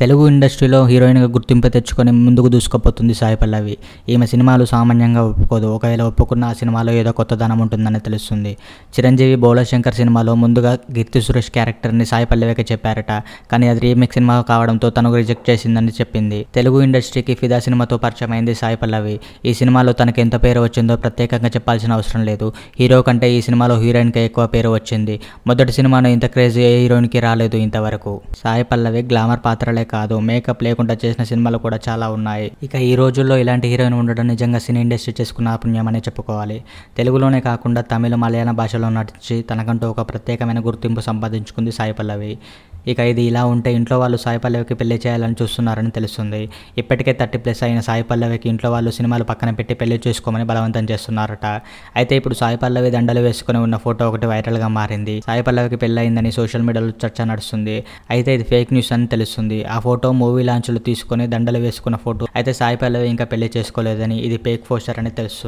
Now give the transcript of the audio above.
తెలుగు ఇండస్ట్రీలో హీరోయిన్గా గుర్తింపు తెచ్చుకొని ముందుకు దూసుకుపోతుంది సాయి పల్లవి ఈమె సినిమాలు సామాన్యంగా ఒప్పుకోదు ఒకవేళ ఒప్పుకున్న ఆ సినిమాలో ఏదో కొత్తదనం ఉంటుందని తెలుస్తుంది చిరంజీవి శంకర్ సినిమాలో ముందుగా గీర్తి సురేష్ క్యారెక్టర్ని సాయి పల్లవికి చెప్పారట కానీ అది రీమేక్ సినిమా కావడంతో తనకు రిజెక్ట్ చేసిందని చెప్పింది తెలుగు ఇండస్ట్రీకి ఫిదా సినిమాతో పరిచయమైంది సాయి పల్లవి ఈ సినిమాలో తనకు ఎంత పేరు వచ్చిందో ప్రత్యేకంగా చెప్పాల్సిన అవసరం లేదు హీరో కంటే ఈ సినిమాలో హీరోయిన్కి ఎక్కువ పేరు వచ్చింది మొదటి సినిమాను ఇంత క్రేజ్ ఏ హీరోయిన్కి రాలేదు ఇంతవరకు సాయి పల్లవి గ్లామర్ పాత్ర లేక కాదు మేకప్ లేకుండా చేసిన సినిమాలు కూడా చాలా ఉన్నాయి ఇక ఈ రోజుల్లో ఇలాంటి హీరోయిన్ ఉండడం నిజంగా సినీ ఇండస్ట్రీ చేసుకున్న పుణ్యం అనే చెప్పుకోవాలి తెలుగులోనే కాకుండా తమిళ మలయాళం భాషలో నటించి తనకంటూ ఒక ప్రత్యేకమైన గుర్తింపు సంపాదించుకుంది సాయి పల్లవి ఇక ఇది ఇలా ఉంటే ఇంట్లో వాళ్ళు సాయి పల్లవికి పెళ్లి చేయాలని చూస్తున్నారని తెలుస్తుంది ఇప్పటికే థర్టీ ప్లస్ అయిన సాయి పల్లవికి ఇంట్లో వాళ్ళు సినిమాలు పక్కన పెట్టి పెళ్లి చేసుకోమని బలవంతం చేస్తున్నారట అయితే ఇప్పుడు సాయి పల్లవి దండలు వేసుకుని ఉన్న ఫోటో ఒకటి వైరల్గా మారింది సాయి పల్లవికి అయిందని సోషల్ మీడియాలో చర్చ నడుస్తుంది అయితే ఇది ఫేక్ న్యూస్ అని తెలుస్తుంది ఆ ఫోటో మూవీ లాంచ్లు తీసుకుని దండలు వేసుకున్న ఫోటో అయితే సాయి పల్లవి ఇంకా పెళ్లి చేసుకోలేదని ఇది ఫేక్ పోస్టర్ అని తెలుస్తుంది